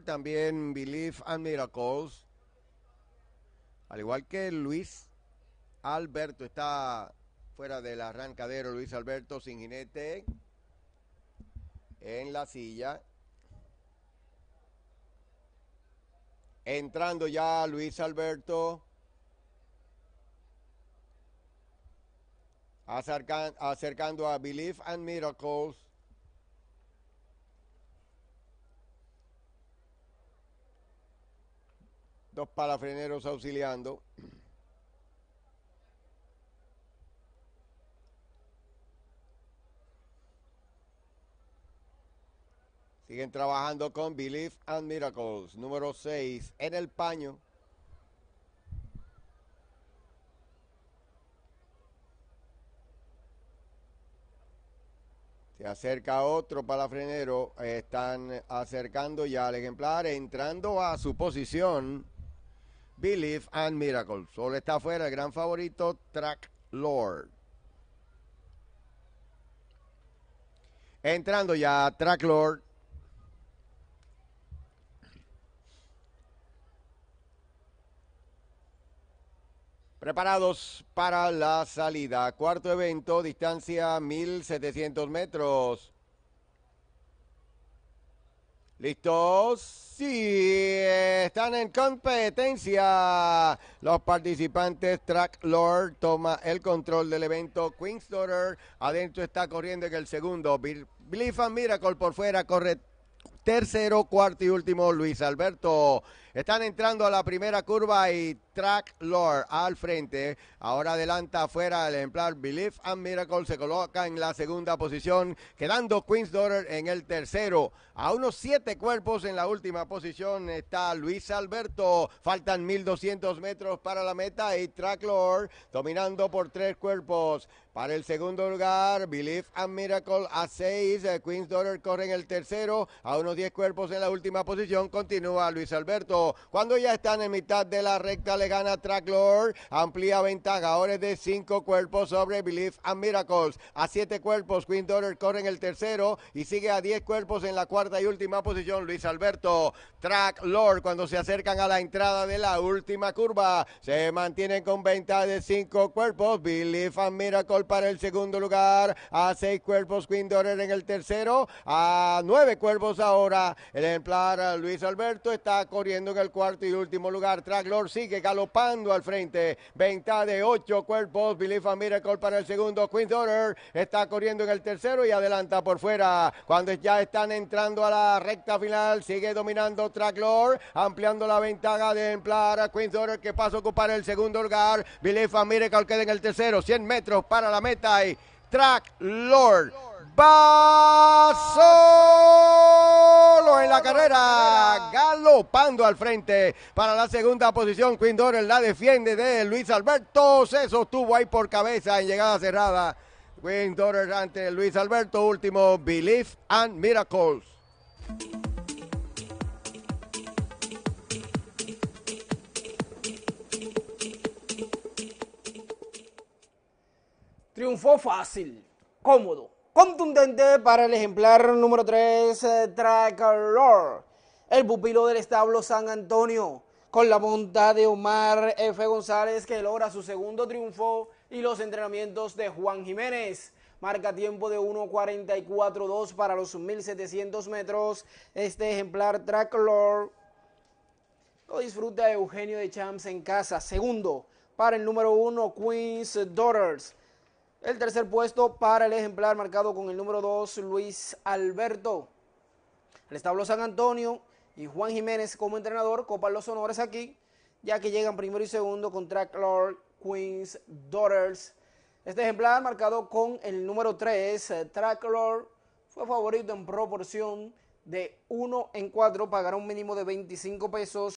también Believe and Miracles. Al igual que Luis Alberto está fuera del arrancadero, Luis Alberto sin jinete en la silla. Entrando ya Luis Alberto. acercando a Believe and Miracles. dos palafreneros auxiliando. Siguen trabajando con Belief and Miracles, número 6, en el paño. Se acerca otro palafrenero. Están acercando ya al ejemplar, entrando a su posición. Believe and Miracle. Solo está afuera el gran favorito, Track Lord. Entrando ya, Track Lord. Preparados para la salida. Cuarto evento, distancia 1700 metros. ¿Listos? Sí, están en competencia. Los participantes Track Lord toma el control del evento Queen's Daughter. Adentro está corriendo en el segundo. Bliffan Miracle por fuera corre tercero, cuarto y último Luis Alberto. Están entrando a la primera curva y Track Lord al frente. Ahora adelanta afuera el ejemplar Belief and Miracle. Se coloca en la segunda posición, quedando Queen's Daughter en el tercero. A unos siete cuerpos en la última posición está Luis Alberto. Faltan 1.200 metros para la meta y Track Lord dominando por tres cuerpos. Para el segundo lugar, Belief and Miracle a seis. Eh, Queen's Daughter corre en el tercero. A unos diez cuerpos en la última posición continúa Luis Alberto. Cuando ya están en mitad de la recta, le gana Lord, Amplía ventaja. Ahora es de cinco cuerpos sobre Belief and Miracles. A siete cuerpos, Queen Daughter corre en el tercero y sigue a diez cuerpos en la cuarta y última posición. Luis Alberto, Track Lord, cuando se acercan a la entrada de la última curva, se mantienen con ventaja de cinco cuerpos. Belief and Miracle para el segundo lugar. A seis cuerpos, Queen Daughter en el tercero. A nueve cuerpos ahora. El ejemplar Luis Alberto está corriendo en el cuarto y último lugar. Lord sigue galopando al frente. Venta de ocho cuerpos. Belief Miracle para el segundo. Queen's Daughter está corriendo en el tercero y adelanta por fuera. Cuando ya están entrando a la recta final, sigue dominando Track Lord ampliando la ventaja de Emplara, a Queen's que pasa a ocupar el segundo lugar. Belief Miracle queda en el tercero. 100 metros para la meta y Track Lord Va solo en la carrera, galopando al frente para la segunda posición. Quindor la defiende de Luis Alberto, se sostuvo ahí por cabeza en llegada cerrada. Quindor ante Luis Alberto, último, Belief and Miracles. Triunfo fácil, cómodo, contundente para el ejemplar número 3, eh, Tracker el pupilo del establo San Antonio, con la monta de Omar F. González que logra su segundo triunfo y los entrenamientos de Juan Jiménez. Marca tiempo de 1.44.2 para los 1.700 metros. Este ejemplar Tracker lo disfruta Eugenio de Champs en casa. Segundo, para el número 1, Queen's Daughters. El tercer puesto para el ejemplar marcado con el número 2, Luis Alberto. El establo San Antonio y Juan Jiménez como entrenador copan los honores aquí, ya que llegan primero y segundo con Tracklord Queen's Daughters. Este ejemplar marcado con el número 3, eh, Tracklord, fue favorito en proporción de 1 en 4, pagará un mínimo de 25 pesos.